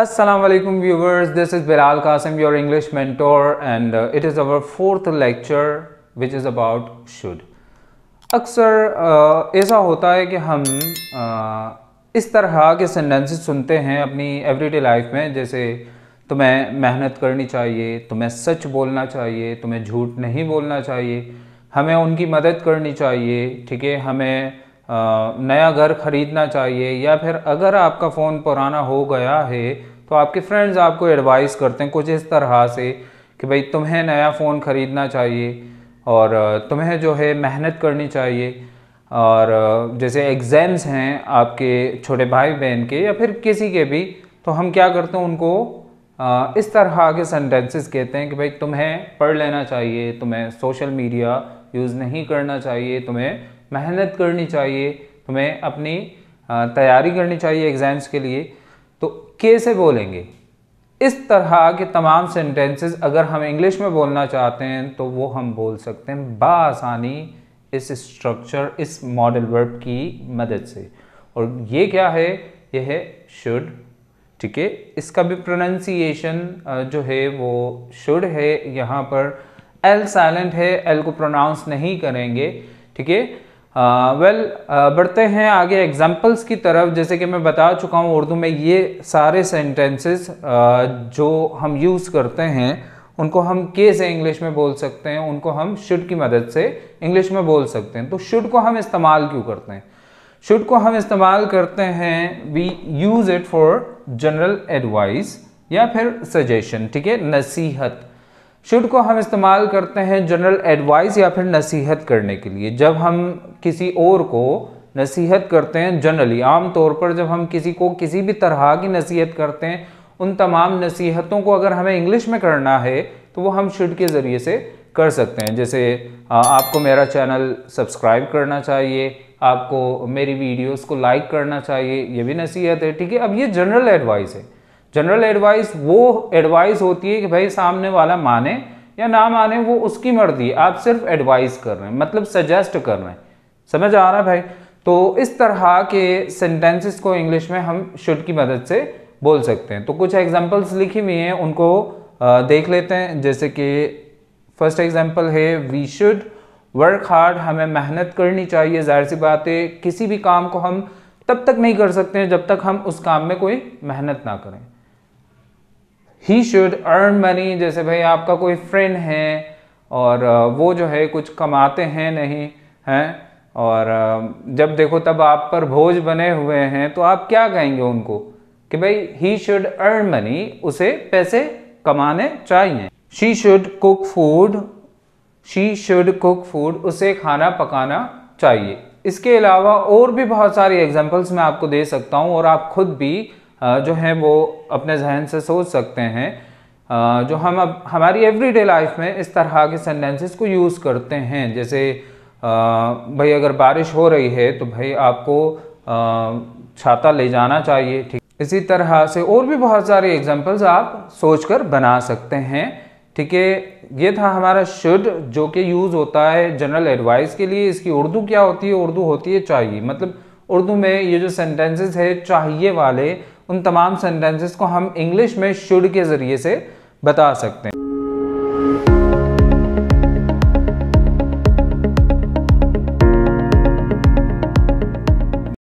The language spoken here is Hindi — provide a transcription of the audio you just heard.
Assalamualaikum viewers, this is Bilal Qasim, your English mentor and uh, it is our fourth lecture which is about should. अक्सर uh, ऐसा होता है कि हम uh, इस तरह के सेंटेंसेस सुनते हैं अपनी एवरीडे लाइफ में जैसे तुम्हें मेहनत करनी चाहिए तुम्हें सच बोलना चाहिए तुम्हें झूठ नहीं बोलना चाहिए हमें उनकी मदद करनी चाहिए ठीक है हमें uh, नया घर ख़रीदना चाहिए या फिर अगर आपका फ़ोन पुराना हो गया है तो आपके फ्रेंड्स आपको एडवाइस करते हैं कुछ इस तरह से कि भाई तुम्हें नया फ़ोन ख़रीदना चाहिए और तुम्हें जो है मेहनत करनी चाहिए और जैसे एग्ज़ाम्स हैं आपके छोटे भाई बहन के या फिर किसी के भी तो हम क्या करते हैं उनको इस तरह के सेंटेंसेस कहते हैं कि भाई तुम्हें पढ़ लेना चाहिए तुम्हें सोशल मीडिया यूज़ नहीं करना चाहिए तुम्हें मेहनत करनी चाहिए तुम्हें अपनी तैयारी करनी चाहिए एग्ज़ाम्स के लिए तो कैसे बोलेंगे इस तरह के तमाम सेंटेंसेस अगर हम इंग्लिश में बोलना चाहते हैं तो वो हम बोल सकते हैं बासानी इस स्ट्रक्चर इस मॉडल वर्ब की मदद से और ये क्या है ये है शुड ठीक है इसका भी प्रोनाउंसिएशन जो है वो शुड है यहाँ पर एल साइलेंट है एल को प्रोनाउंस नहीं करेंगे ठीक है वेल बढ़ते हैं आगे एग्जाम्पल्स की तरफ जैसे कि मैं बता चुका हूँ उर्दू में ये सारे सेंटेंसेस जो हम यूज़ करते हैं उनको हम के से इंग्लिश में बोल सकते हैं उनको हम शुड की मदद से इंग्लिश में बोल सकते हैं तो शुड को हम इस्तेमाल क्यों करते हैं शुड को हम इस्तेमाल करते हैं we use it for general advice या फिर सजेशन ठीक है नसीहत शुड को हम इस्तेमाल करते हैं जनरल एडवाइस या फिर नसीहत करने के लिए जब हम किसी और को नसीहत करते हैं जनरली आम तौर पर जब हम किसी को किसी भी तरह की नसीहत करते हैं उन तमाम नसीहतों को अगर हमें इंग्लिश में करना है तो वो हम शुड के ज़रिए से कर सकते हैं जैसे आपको मेरा चैनल सब्सक्राइब करना चाहिए आपको मेरी वीडियोस को लाइक करना चाहिए ये भी नसीहत है ठीक है अब ये जनरल एडवाइस है जनरल एडवाइस वो एडवाइस होती है कि भाई सामने वाला माने या ना माने वो उसकी मर्जी आप सिर्फ एडवाइस कर रहे हैं मतलब सजेस्ट कर रहे हैं समझ आ रहा है भाई तो इस तरह के सेंटेंसेस को इंग्लिश में हम शुड की मदद से बोल सकते हैं तो कुछ एग्जांपल्स लिखी हुई हैं उनको देख लेते हैं जैसे कि फर्स्ट एग्जांपल है वी शुड वर्क हार्ड हमें मेहनत करनी चाहिए जाहिर सी बात है किसी भी काम को हम तब तक नहीं कर सकते हैं जब तक हम उस काम में कोई मेहनत ना करें ही शुड अर्न मनी जैसे भाई आपका कोई फ्रेंड है और वो जो है कुछ कमाते हैं नहीं हैं और जब देखो तब आप पर भोज बने हुए हैं तो आप क्या कहेंगे उनको कि भाई ही शुड अर्न मनी उसे पैसे कमाने चाहिए she should cook food she should cook food उसे खाना पकाना चाहिए इसके अलावा और भी बहुत सारी एग्जाम्पल्स मैं आपको दे सकता हूँ और आप खुद भी जो हैं वो अपने जहन से सोच सकते हैं जो हम अब हमारी एवरीडे लाइफ में इस तरह के सेंटेंसेस को यूज़ करते हैं जैसे भाई अगर बारिश हो रही है तो भाई आपको छाता ले जाना चाहिए ठीक इसी तरह से और भी बहुत सारे एग्जाम्पल्स आप सोच कर बना सकते हैं ठीक है ये था हमारा शुड जो कि यूज़ होता है जनरल एडवाइस के लिए इसकी उर्दू क्या होती है उर्दू होती है चाहिए मतलब उर्दू में ये जो सेंटेंसेस है चाहिए वाले उन तमाम सेंटेंसेस को हम इंग्लिश में शुड के ज़रिए से बता सकते हैं